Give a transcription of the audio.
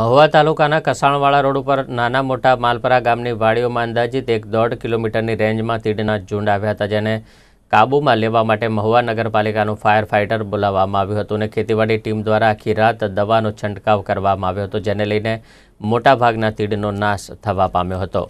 મહુવા તાલુકાના કસાણવાળા રોડ ઉપર નાના મોટા માલપરા ગામની વાડીઓમાં અંદાજિત એક દોઢ કિલોમીટરની રેન્જમાં તીડના ઝુંડ આવ્યા હતા જેને કાબૂમાં લેવા માટે મહુવા નગરપાલિકાનું ફાયર ફાઇટર બોલાવવામાં આવ્યું હતું અને ખેતીવાડી ટીમ દ્વારા આખી રાત દવાનો છંટકાવ કરવામાં આવ્યો હતો જેને લઈને મોટાભાગના તીડનો નાશ થવા પામ્યો હતો